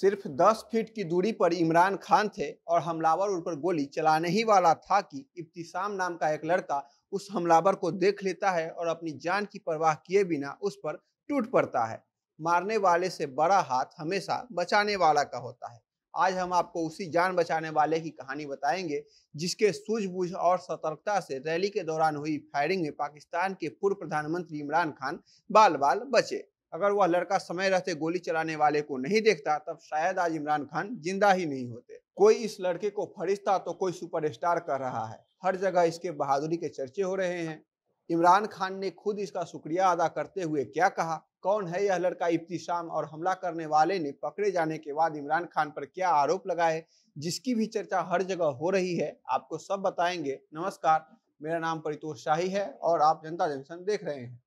सिर्फ 10 फीट की दूरी पर इमरान खान थे और हमलावर उन पर गोली चलाने ही वाला था कि इब्तिसाम नाम का एक लड़का उस हमलावर को देख लेता है और अपनी जान की परवाह किए बिना उस पर टूट पड़ता है मारने वाले से बड़ा हाथ हमेशा बचाने वाला का होता है आज हम आपको उसी जान बचाने वाले की कहानी बताएंगे जिसके सूझबूझ और सतर्कता से रैली के दौरान हुई फायरिंग में पाकिस्तान के पूर्व प्रधानमंत्री इमरान खान बाल बाल बचे अगर वह लड़का समय रहते गोली चलाने वाले को नहीं देखता तब शायद आज इमरान खान जिंदा ही नहीं होते कोई इस लड़के को फरिश्ता तो कोई सुपरस्टार कर रहा है हर जगह इसके बहादुरी के चर्चे हो रहे हैं इमरान खान ने खुद इसका शुक्रिया अदा करते हुए क्या कहा कौन है यह लड़का इब्तिशाम और हमला करने वाले ने पकड़े जाने के बाद इमरान खान पर क्या आरोप लगाए जिसकी भी चर्चा हर जगह हो रही है आपको सब बताएंगे नमस्कार मेरा नाम परितोष शाही है और आप जनता जंक्शन देख रहे हैं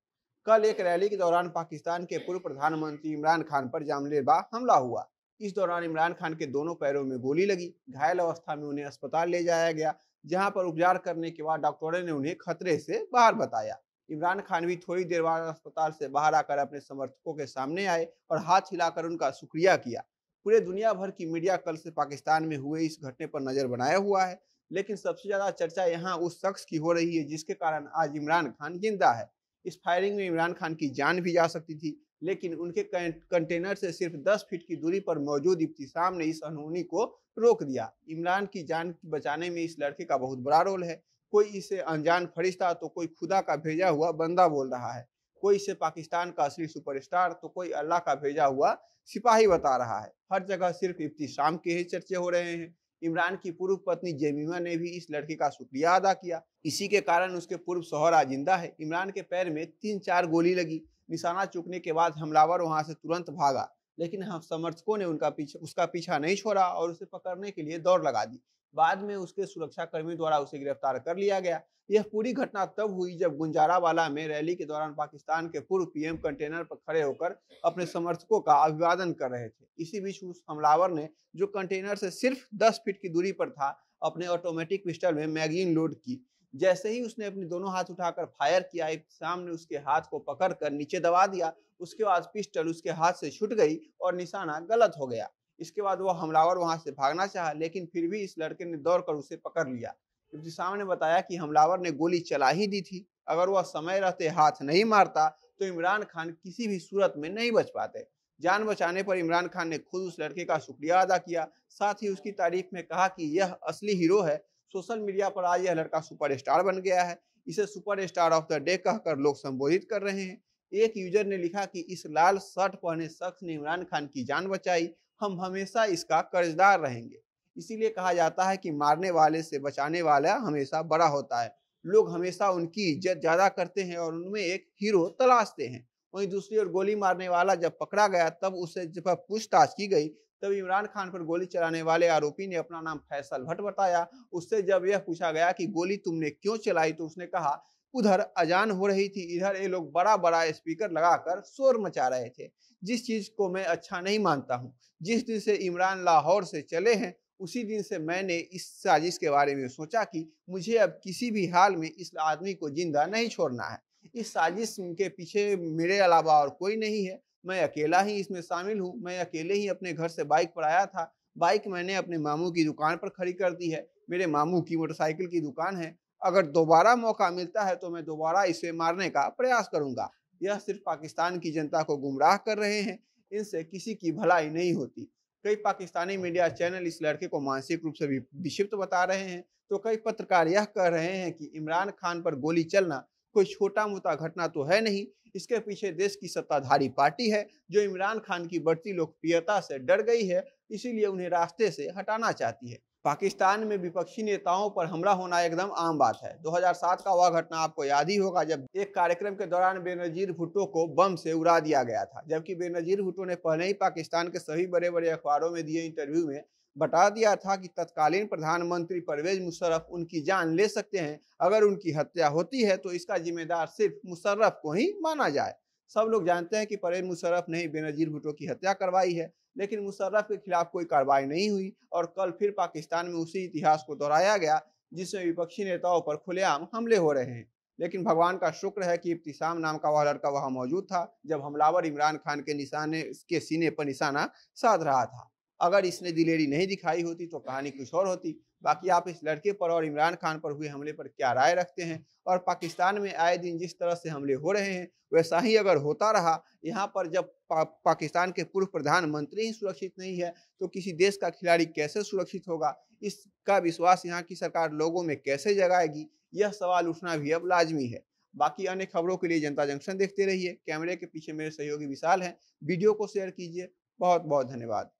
कल एक रैली के दौरान पाकिस्तान के पूर्व प्रधानमंत्री इमरान खान पर जामलेबा हमला हुआ इस दौरान इमरान खान के दोनों पैरों में गोली लगी घायल अवस्था में उन्हें अस्पताल ले जाया गया जहां पर उपचार करने के बाद डॉक्टरों ने उन्हें खतरे से बाहर बताया इमरान खान भी थोड़ी देर बाद अस्पताल से बाहर आकर अपने समर्थकों के सामने आए और हाथ हिलाकर उनका शुक्रिया किया पूरे दुनिया भर की मीडिया कल से पाकिस्तान में हुए इस घटने पर नजर बनाया हुआ है लेकिन सबसे ज्यादा चर्चा यहाँ उस शख्स की हो रही है जिसके कारण आज इमरान खान जिंदा है इस फायरिंग में इमरान खान की जान भी जा सकती थी लेकिन उनके कंटेनर से सिर्फ 10 फीट की दूरी पर मौजूद इब्तिसाम ने इस अनहोनी को रोक दिया इमरान की जान बचाने में इस लड़के का बहुत बड़ा रोल है कोई इसे अनजान फरिश्ता तो कोई खुदा का भेजा हुआ बंदा बोल रहा है कोई इसे पाकिस्तान का असली सुपरस्टार तो कोई अल्लाह का भेजा हुआ सिपाही बता रहा है हर जगह सिर्फ इब्तिसाम के ही चर्चे हो रहे हैं इमरान की पूर्व पत्नी जेमिमा ने भी इस लड़के का शुक्रिया अदा किया इसी के कारण उसके पूर्व शोहर आजिंदा है इमरान के पैर में तीन चार गोली लगी निशाना चुकने के बाद हमलावर वहां से तुरंत भागा लेकिन हम समर्थकों ने उनका पीछा उसका पीछा नहीं छोड़ा और उसे पकड़ने के लिए दौड़ लगा दी बाद में उसके सुरक्षाकर्मी द्वारा उसे गिरफ्तार कर लिया गया यह पूरी घटना तब हुई जब गुंजारावाला में रैली के दौरान पाकिस्तान के पूर्व पीएम कंटेनर पर खड़े होकर अपने समर्थकों का अभिवादन कर रहे थे इसी बीच उस हमलावर ने जो कंटेनर से सिर्फ 10 फीट की दूरी पर था अपने ऑटोमेटिक पिस्टल में मैगजीन लोड की जैसे ही उसने अपने दोनों हाथ उठाकर फायर किया एक सामने उसके हाथ को पकड़कर नीचे दबा दिया उसके बाद पिस्टल उसके हाथ से छूट गई और निशाना गलत हो गया इसके बाद वह हमलावर वहां से भागना चाहा लेकिन फिर भी इस लड़के ने दौड़ कर उसे पकड़ लिया इब्तिसाम ने बताया कि हमलावर ने गोली चला ही दी थी अगर वह समय रहते हाथ नहीं मारता तो इमरान खान किसी भी सूरत में नहीं बच पाते जान बचाने पर इमरान खान ने खुद उस लड़के का शुक्रिया अदा किया साथ ही उसकी तारीफ में कहा कि यह असली हीरो है सोशल मीडिया पर आज यह लड़का सुपरस्टार बन गया है इसे सुपरस्टार ऑफ द डे कहकर लोग संबोधित कर रहे हैं एक यूजर ने लिखा कि इस लाल शर्ट पहने शख्स ने इमरान खान की जान बचाई हम हमेशा इसका कर्जदार रहेंगे इसीलिए कहा जाता है कि मारने वाले से बचाने वाला हमेशा बड़ा होता है लोग हमेशा उनकी इज्जत ज्यादा करते हैं और उनमें एक हीरो तलाशते हैं वहीं दूसरी ओर गोली मारने वाला जब पकड़ा गया तब उससे जब पूछताछ की गई तब इमरान खान पर गोली चलाने वाले आरोपी ने अपना नाम फैसल भट्ट बताया उससे जब यह पूछा गया कि गोली तुमने क्यों चलाई तो उसने कहा उधर अजान हो रही थी इधर ये लोग बड़ा बड़ा स्पीकर लगाकर शोर मचा रहे थे जिस चीज़ को मैं अच्छा नहीं मानता हूँ जिस दिन से इमरान लाहौर से चले हैं उसी दिन से मैंने इस साजिश के बारे में सोचा कि मुझे अब किसी भी हाल में इस आदमी को जिंदा नहीं छोड़ना है इस साजिश के पीछे मेरे अलावा और कोई नहीं है मैं अकेला ही इसमें शामिल हूँ मैं अकेले ही अपने घर से बाइक पर आया था बाइक मैंने अपने मामू की दुकान पर खड़ी कर दी है मेरे मामू की मोटरसाइकिल की दुकान है अगर दोबारा मौका मिलता है तो मैं दोबारा इसे मारने का प्रयास करूंगा यह सिर्फ पाकिस्तान की जनता को गुमराह कर रहे हैं इनसे किसी की भलाई नहीं होती कई पाकिस्तानी मीडिया चैनल इस लड़के को मानसिक रूप से विक्षिप्त बता रहे हैं तो कई पत्रकार यह कह रहे हैं कि इमरान खान पर गोली चलना कोई छोटा मोटा घटना तो है नहीं इसके पीछे देश की सत्ताधारी पार्टी है जो इमरान खान की बढ़ती लोकप्रियता से डर गई है इसीलिए उन्हें रास्ते से हटाना चाहती है पाकिस्तान में विपक्षी नेताओं पर हमला होना एकदम आम बात है 2007 का वह घटना आपको याद ही होगा जब एक कार्यक्रम के दौरान बेनजीर भुट्टो को बम से उड़ा दिया गया था जबकि बेनजीर भुट्टो ने पहले ही पाकिस्तान के सभी बड़े बड़े अखबारों में दिए इंटरव्यू में बता दिया था कि तत्कालीन प्रधानमंत्री परवेज मुशर्रफ उनकी जान ले सकते हैं अगर उनकी हत्या होती है तो इसका जिम्मेदार सिर्फ मुशर्रफ को ही माना जाए सब लोग जानते हैं कि परवेज मुशर्रफ ने बेनजीर भुटो की हत्या करवाई है लेकिन मुशर्रफ के खिलाफ कोई कार्रवाई नहीं हुई और कल फिर पाकिस्तान में उसी इतिहास को दोहराया गया जिसमें विपक्षी नेताओं पर खुलेआम हमले हो रहे हैं लेकिन भगवान का शुक्र है कि इब्तिसाम नाम का वह लड़का वहां मौजूद था जब हमलावर इमरान खान के निशाने के सीने पर निशाना साध रहा था अगर इसने दिलेरी नहीं दिखाई होती तो कहानी कुछ और होती बाकी आप इस लड़के पर और इमरान खान पर हुए हमले पर क्या राय रखते हैं और पाकिस्तान में आए दिन जिस तरह से हमले हो रहे हैं वैसा ही अगर होता रहा यहाँ पर जब पा, पाकिस्तान के पूर्व प्रधानमंत्री ही सुरक्षित नहीं है तो किसी देश का खिलाड़ी कैसे सुरक्षित होगा इसका विश्वास यहाँ की सरकार लोगों में कैसे जगाएगी यह सवाल उठना भी अब लाजमी है बाकी अन्य खबरों के लिए जनता जंक्शन देखते रहिए कैमरे के पीछे मेरे सहयोगी विशाल हैं वीडियो को शेयर कीजिए बहुत बहुत धन्यवाद